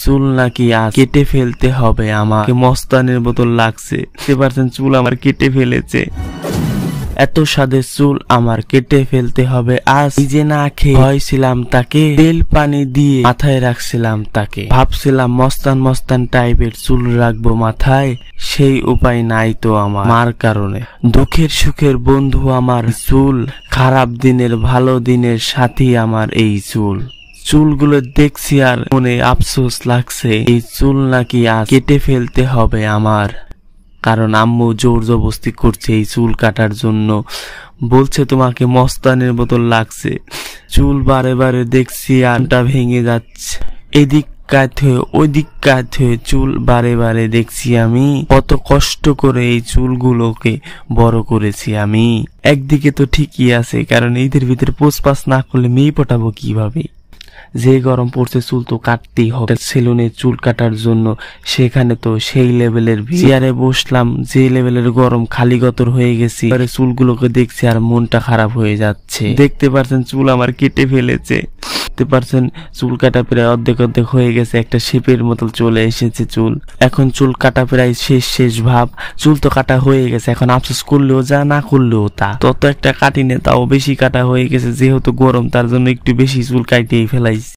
চুল নাকি কেটে ফেলতে হবে আমাকে মস্তানের বোতল লাগছে পারছেন চুল আমার কেটে ফেলেছে এত স্বাদের চুল আমার কেটে ফেলতে হবে আজ নিজে না খেয়ে হয়েছিলাম তাকে তেল পানি দিয়ে মাথায় রাখছিলাম তাকে ভাবছিলাম মস্তান মস্তান টাইপের চুল রাখবো মাথায় সেই উপায় নাই তো আমার মার কারণে দুঃখের সুখের বন্ধু আমার চুল খারাপ দিনের ভালো দিনের সাথী আমার এই চুল চুলগুলো দেখছি আর মনে আফসোস লাগছে এই চুল নাকি আর কেটে ফেলতে হবে আমার কারণ আম্মু জোর জবস্তি করছে এই চুল কাটার জন্য বলছে তোমাকে মস্তানের বোতল লাগছে চুল বারে বারে দেখছি আনটা ভেঙে যাচ্ছে এদিক কাত হয়ে ওইদিক কাত হয়ে চুল বারে বারে দেখছি আমি কত কষ্ট করে এই চুলগুলোকে বড় করেছি আমি একদিকে তো ঠিকই আছে কারণ এদের ভিতরে পোস্ট পাস না করলে মেয়ে পটাবো কিভাবে যে গরম পড়ছে চুল তো কাটতেই হবে সেলুনে চুল কাটার জন্য সেখানে তো সেই লেভেলের চেয়ারে বসলাম যে লেভেলের গরম খালি গতর হয়ে গেছি চুলগুলোকে দেখছি আর মনটা খারাপ হয়ে যাচ্ছে দেখতে পাচ্ছেন চুল আমার কেটে ফেলেছে দেখতে পারছেন চুল কাটা প্রায় অর্ধেক অর্ধেক হয়ে গেছে একটা শেপের মতো চলে এসেছে চুল এখন চুল কাটা প্রায় শেষ শেষ ভাব চুল তো কাটা হয়ে গেছে এখন আফসোস করলেও যা না করলেও তা তত একটা কাটিনে তাও বেশি কাটা হয়ে গেছে যেহেতু গরম তার জন্য একটু বেশি চুল কাটিয়েই ফেলাইছে